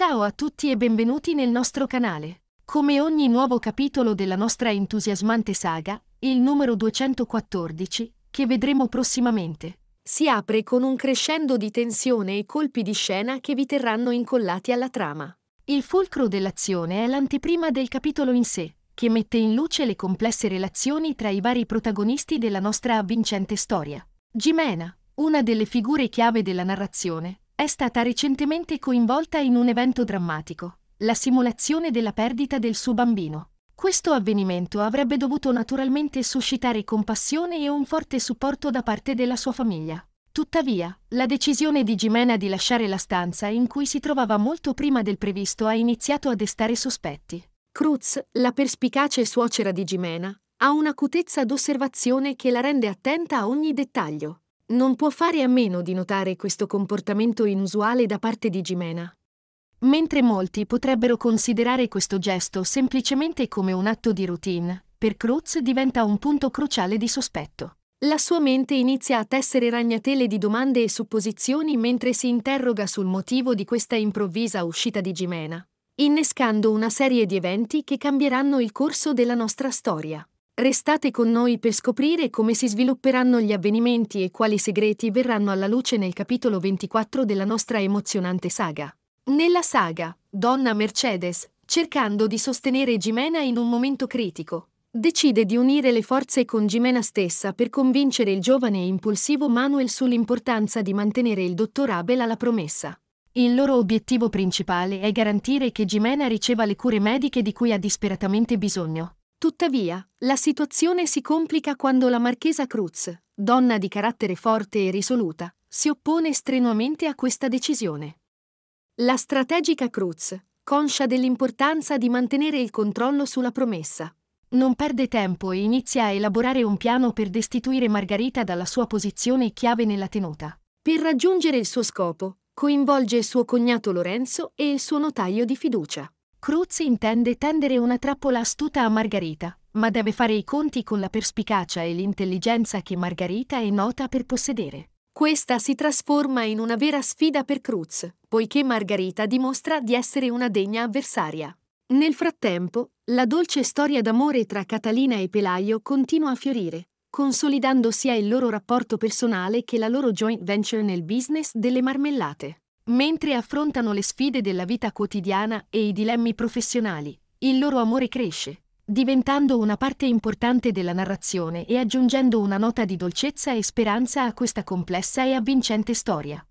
Ciao a tutti e benvenuti nel nostro canale. Come ogni nuovo capitolo della nostra entusiasmante saga, il numero 214, che vedremo prossimamente, si apre con un crescendo di tensione e colpi di scena che vi terranno incollati alla trama. Il fulcro dell'azione è l'anteprima del capitolo in sé, che mette in luce le complesse relazioni tra i vari protagonisti della nostra avvincente storia. Gimena, una delle figure chiave della narrazione, è stata recentemente coinvolta in un evento drammatico, la simulazione della perdita del suo bambino. Questo avvenimento avrebbe dovuto naturalmente suscitare compassione e un forte supporto da parte della sua famiglia. Tuttavia, la decisione di Jimena di lasciare la stanza in cui si trovava molto prima del previsto ha iniziato a destare sospetti. Cruz, la perspicace suocera di Jimena, ha un'acutezza d'osservazione che la rende attenta a ogni dettaglio non può fare a meno di notare questo comportamento inusuale da parte di Gimena. Mentre molti potrebbero considerare questo gesto semplicemente come un atto di routine, per Cruz diventa un punto cruciale di sospetto. La sua mente inizia a tessere ragnatele di domande e supposizioni mentre si interroga sul motivo di questa improvvisa uscita di Gimena, innescando una serie di eventi che cambieranno il corso della nostra storia. Restate con noi per scoprire come si svilupperanno gli avvenimenti e quali segreti verranno alla luce nel capitolo 24 della nostra emozionante saga. Nella saga, Donna Mercedes, cercando di sostenere Gimena in un momento critico, decide di unire le forze con Gimena stessa per convincere il giovane e impulsivo Manuel sull'importanza di mantenere il dottor Abel alla promessa. Il loro obiettivo principale è garantire che Gimena riceva le cure mediche di cui ha disperatamente bisogno. Tuttavia, la situazione si complica quando la marchesa Cruz, donna di carattere forte e risoluta, si oppone strenuamente a questa decisione. La strategica Cruz, conscia dell'importanza di mantenere il controllo sulla promessa, non perde tempo e inizia a elaborare un piano per destituire Margherita dalla sua posizione chiave nella tenuta. Per raggiungere il suo scopo, coinvolge il suo cognato Lorenzo e il suo notaio di fiducia. Cruz intende tendere una trappola astuta a Margarita, ma deve fare i conti con la perspicacia e l'intelligenza che Margarita è nota per possedere. Questa si trasforma in una vera sfida per Cruz, poiché Margarita dimostra di essere una degna avversaria. Nel frattempo, la dolce storia d'amore tra Catalina e Pelaio continua a fiorire, consolidando sia il loro rapporto personale che la loro joint venture nel business delle marmellate. Mentre affrontano le sfide della vita quotidiana e i dilemmi professionali, il loro amore cresce, diventando una parte importante della narrazione e aggiungendo una nota di dolcezza e speranza a questa complessa e avvincente storia.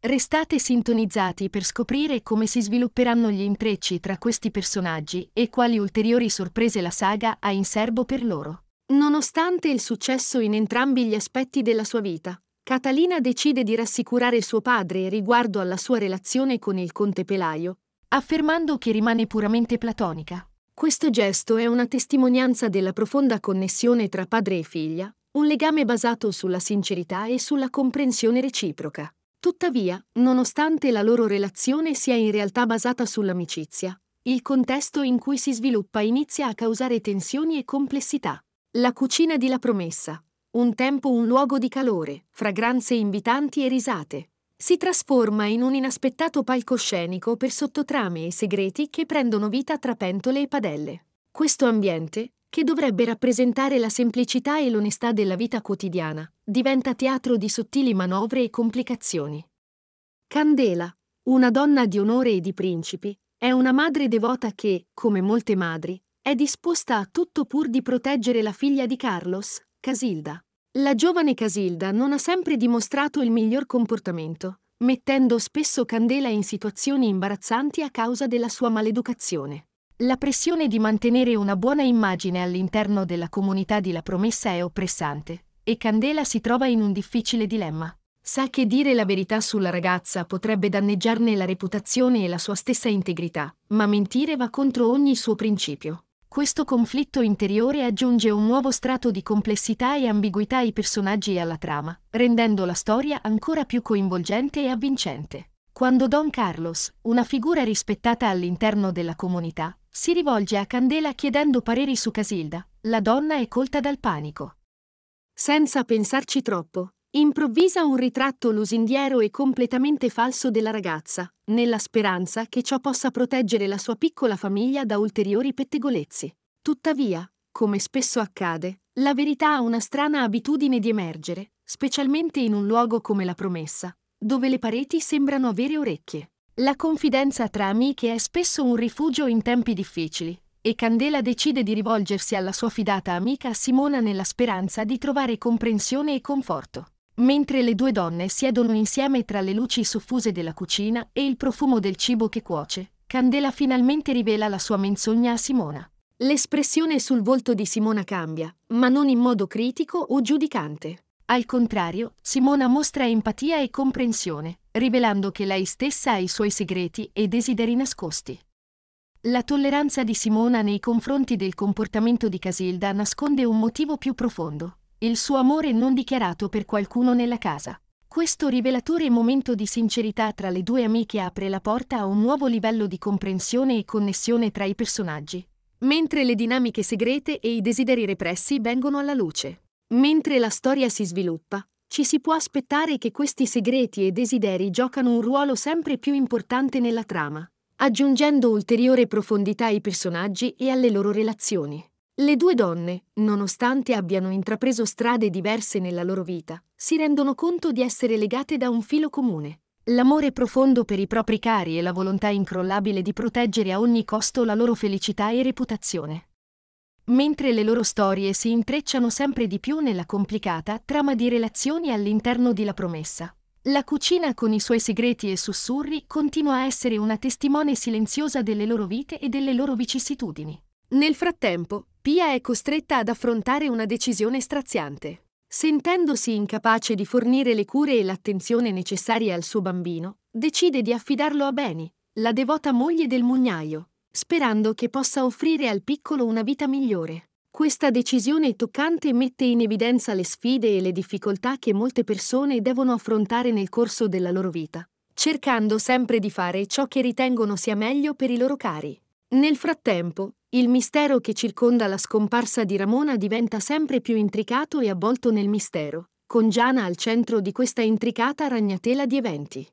Restate sintonizzati per scoprire come si svilupperanno gli intrecci tra questi personaggi e quali ulteriori sorprese la saga ha in serbo per loro. Nonostante il successo in entrambi gli aspetti della sua vita, Catalina decide di rassicurare suo padre riguardo alla sua relazione con il conte Pelaio, affermando che rimane puramente platonica. Questo gesto è una testimonianza della profonda connessione tra padre e figlia, un legame basato sulla sincerità e sulla comprensione reciproca. Tuttavia, nonostante la loro relazione sia in realtà basata sull'amicizia, il contesto in cui si sviluppa inizia a causare tensioni e complessità. La cucina di La Promessa, un tempo un luogo di calore, fragranze invitanti e risate. Si trasforma in un inaspettato palcoscenico per sottotrame e segreti che prendono vita tra pentole e padelle. Questo ambiente, che dovrebbe rappresentare la semplicità e l'onestà della vita quotidiana, diventa teatro di sottili manovre e complicazioni. Candela, una donna di onore e di principi, è una madre devota che, come molte madri, è disposta a tutto pur di proteggere la figlia di Carlos, Casilda. La giovane Casilda non ha sempre dimostrato il miglior comportamento, mettendo spesso Candela in situazioni imbarazzanti a causa della sua maleducazione. La pressione di mantenere una buona immagine all'interno della comunità di La Promessa è oppressante, e Candela si trova in un difficile dilemma. Sa che dire la verità sulla ragazza potrebbe danneggiarne la reputazione e la sua stessa integrità, ma mentire va contro ogni suo principio questo conflitto interiore aggiunge un nuovo strato di complessità e ambiguità ai personaggi e alla trama, rendendo la storia ancora più coinvolgente e avvincente. Quando Don Carlos, una figura rispettata all'interno della comunità, si rivolge a Candela chiedendo pareri su Casilda, la donna è colta dal panico. Senza pensarci troppo, Improvvisa un ritratto lusinghiero e completamente falso della ragazza, nella speranza che ciò possa proteggere la sua piccola famiglia da ulteriori pettegolezzi. Tuttavia, come spesso accade, la verità ha una strana abitudine di emergere, specialmente in un luogo come la promessa, dove le pareti sembrano avere orecchie. La confidenza tra amiche è spesso un rifugio in tempi difficili, e Candela decide di rivolgersi alla sua fidata amica Simona nella speranza di trovare comprensione e conforto. Mentre le due donne siedono insieme tra le luci soffuse della cucina e il profumo del cibo che cuoce, Candela finalmente rivela la sua menzogna a Simona. L'espressione sul volto di Simona cambia, ma non in modo critico o giudicante. Al contrario, Simona mostra empatia e comprensione, rivelando che lei stessa ha i suoi segreti e desideri nascosti. La tolleranza di Simona nei confronti del comportamento di Casilda nasconde un motivo più profondo il suo amore non dichiarato per qualcuno nella casa. Questo rivelatore momento di sincerità tra le due amiche apre la porta a un nuovo livello di comprensione e connessione tra i personaggi, mentre le dinamiche segrete e i desideri repressi vengono alla luce. Mentre la storia si sviluppa, ci si può aspettare che questi segreti e desideri giocano un ruolo sempre più importante nella trama, aggiungendo ulteriore profondità ai personaggi e alle loro relazioni. Le due donne, nonostante abbiano intrapreso strade diverse nella loro vita, si rendono conto di essere legate da un filo comune. L'amore profondo per i propri cari e la volontà incrollabile di proteggere a ogni costo la loro felicità e reputazione. Mentre le loro storie si intrecciano sempre di più nella complicata trama di relazioni all'interno di La Promessa, la cucina con i suoi segreti e sussurri continua a essere una testimone silenziosa delle loro vite e delle loro vicissitudini. Nel frattempo, Pia è costretta ad affrontare una decisione straziante. Sentendosi incapace di fornire le cure e l'attenzione necessarie al suo bambino, decide di affidarlo a Beni, la devota moglie del mugnaio, sperando che possa offrire al piccolo una vita migliore. Questa decisione toccante mette in evidenza le sfide e le difficoltà che molte persone devono affrontare nel corso della loro vita, cercando sempre di fare ciò che ritengono sia meglio per i loro cari. Nel frattempo, il mistero che circonda la scomparsa di Ramona diventa sempre più intricato e avvolto nel mistero, con Giana al centro di questa intricata ragnatela di eventi.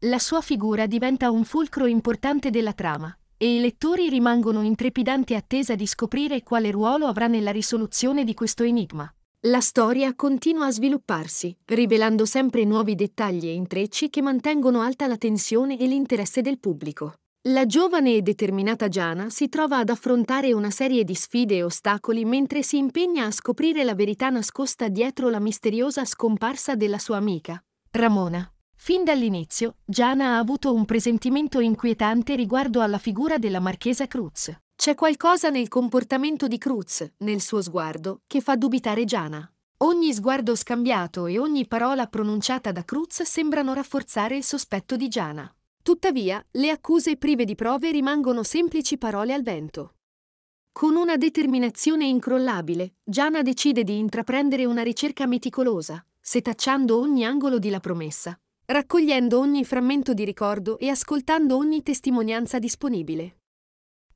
La sua figura diventa un fulcro importante della trama, e i lettori rimangono in trepidante attesa di scoprire quale ruolo avrà nella risoluzione di questo enigma. La storia continua a svilupparsi, rivelando sempre nuovi dettagli e intrecci che mantengono alta la tensione e l'interesse del pubblico. La giovane e determinata Giana si trova ad affrontare una serie di sfide e ostacoli mentre si impegna a scoprire la verità nascosta dietro la misteriosa scomparsa della sua amica, Ramona. Fin dall'inizio, Giana ha avuto un presentimento inquietante riguardo alla figura della marchesa Cruz. C'è qualcosa nel comportamento di Cruz, nel suo sguardo, che fa dubitare Giana. Ogni sguardo scambiato e ogni parola pronunciata da Cruz sembrano rafforzare il sospetto di Giana. Tuttavia, le accuse prive di prove rimangono semplici parole al vento. Con una determinazione incrollabile, Gianna decide di intraprendere una ricerca meticolosa, setacciando ogni angolo di la promessa, raccogliendo ogni frammento di ricordo e ascoltando ogni testimonianza disponibile.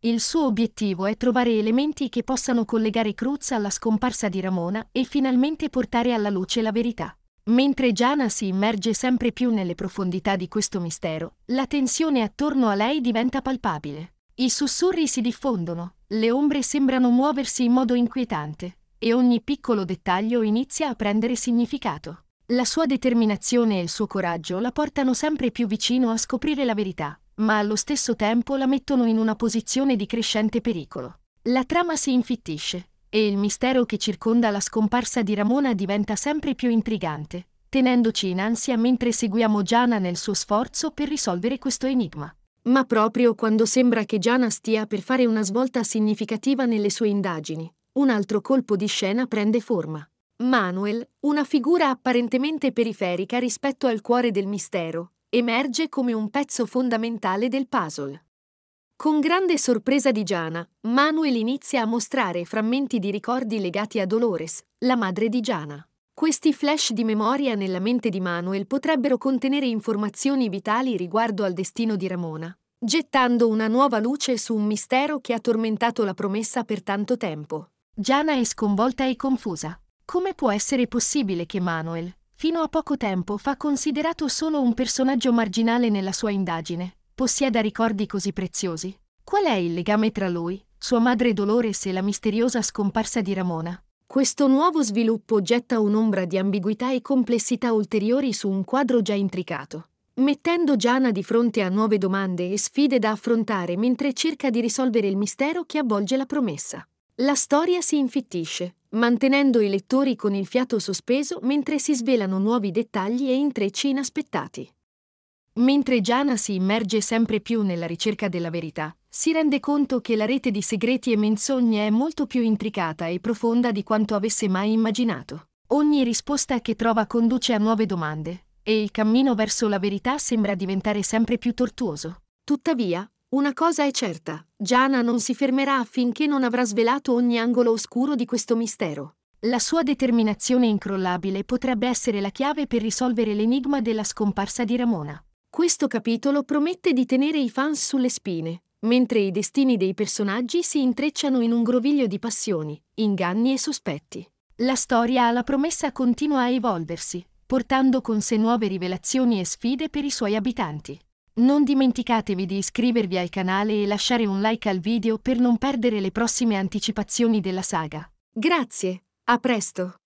Il suo obiettivo è trovare elementi che possano collegare Cruz alla scomparsa di Ramona e finalmente portare alla luce la verità. Mentre Giana si immerge sempre più nelle profondità di questo mistero, la tensione attorno a lei diventa palpabile. I sussurri si diffondono, le ombre sembrano muoversi in modo inquietante, e ogni piccolo dettaglio inizia a prendere significato. La sua determinazione e il suo coraggio la portano sempre più vicino a scoprire la verità, ma allo stesso tempo la mettono in una posizione di crescente pericolo. La trama si infittisce, e il mistero che circonda la scomparsa di Ramona diventa sempre più intrigante, tenendoci in ansia mentre seguiamo Giana nel suo sforzo per risolvere questo enigma. Ma proprio quando sembra che Giana stia per fare una svolta significativa nelle sue indagini, un altro colpo di scena prende forma. Manuel, una figura apparentemente periferica rispetto al cuore del mistero, emerge come un pezzo fondamentale del puzzle. Con grande sorpresa di Giana, Manuel inizia a mostrare frammenti di ricordi legati a Dolores, la madre di Giana. Questi flash di memoria nella mente di Manuel potrebbero contenere informazioni vitali riguardo al destino di Ramona, gettando una nuova luce su un mistero che ha tormentato la promessa per tanto tempo. Giana è sconvolta e confusa. Come può essere possibile che Manuel, fino a poco tempo fa considerato solo un personaggio marginale nella sua indagine, possieda ricordi così preziosi? Qual è il legame tra lui, sua madre Dolores e la misteriosa scomparsa di Ramona? Questo nuovo sviluppo getta un'ombra di ambiguità e complessità ulteriori su un quadro già intricato, mettendo Giana di fronte a nuove domande e sfide da affrontare mentre cerca di risolvere il mistero che avvolge la promessa. La storia si infittisce, mantenendo i lettori con il fiato sospeso mentre si svelano nuovi dettagli e intrecci inaspettati. Mentre Giana si immerge sempre più nella ricerca della verità, si rende conto che la rete di segreti e menzogne è molto più intricata e profonda di quanto avesse mai immaginato. Ogni risposta che trova conduce a nuove domande, e il cammino verso la verità sembra diventare sempre più tortuoso. Tuttavia, una cosa è certa, Giana non si fermerà finché non avrà svelato ogni angolo oscuro di questo mistero. La sua determinazione incrollabile potrebbe essere la chiave per risolvere l'enigma della scomparsa di Ramona. Questo capitolo promette di tenere i fans sulle spine, mentre i destini dei personaggi si intrecciano in un groviglio di passioni, inganni e sospetti. La storia ha la promessa continua a evolversi, portando con sé nuove rivelazioni e sfide per i suoi abitanti. Non dimenticatevi di iscrivervi al canale e lasciare un like al video per non perdere le prossime anticipazioni della saga. Grazie, a presto!